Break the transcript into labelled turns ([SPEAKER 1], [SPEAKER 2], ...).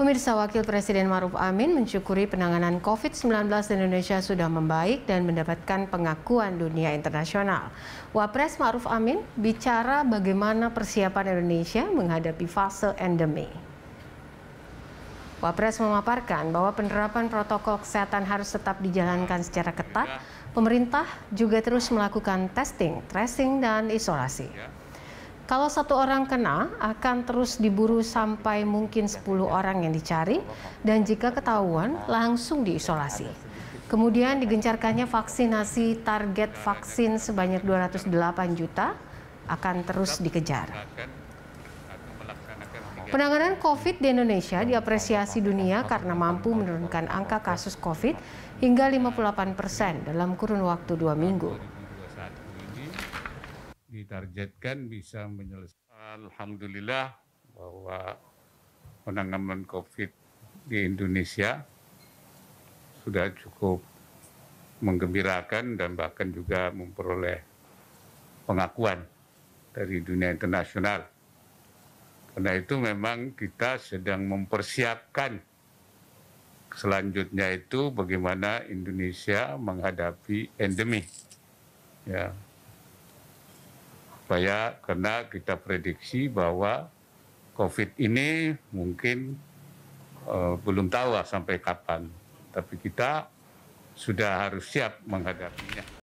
[SPEAKER 1] Pemirsa Wakil Presiden Maruf Amin mensyukuri penanganan COVID-19 di Indonesia sudah membaik dan mendapatkan pengakuan dunia internasional. Wapres Maruf Amin bicara bagaimana persiapan Indonesia menghadapi fase endemi. Wapres memaparkan bahwa penerapan protokol kesehatan harus tetap dijalankan secara ketat. Ya. Pemerintah juga terus melakukan testing, tracing, dan isolasi. Ya. Kalau satu orang kena, akan terus diburu sampai mungkin 10 orang yang dicari, dan jika ketahuan, langsung diisolasi. Kemudian digencarkannya vaksinasi target vaksin sebanyak 208 juta akan terus dikejar. Penanganan COVID di Indonesia diapresiasi dunia karena mampu menurunkan angka kasus COVID hingga 58 persen dalam kurun waktu dua minggu
[SPEAKER 2] ditargetkan bisa menyelesaikan. Alhamdulillah bahwa penanganan COVID di Indonesia sudah cukup menggembirakan dan bahkan juga memperoleh pengakuan dari dunia internasional. Karena itu memang kita sedang mempersiapkan selanjutnya itu bagaimana Indonesia menghadapi endemi. Ya, supaya karena kita prediksi bahwa COVID ini mungkin uh, belum tahu sampai kapan, tapi kita sudah harus siap menghadapinya.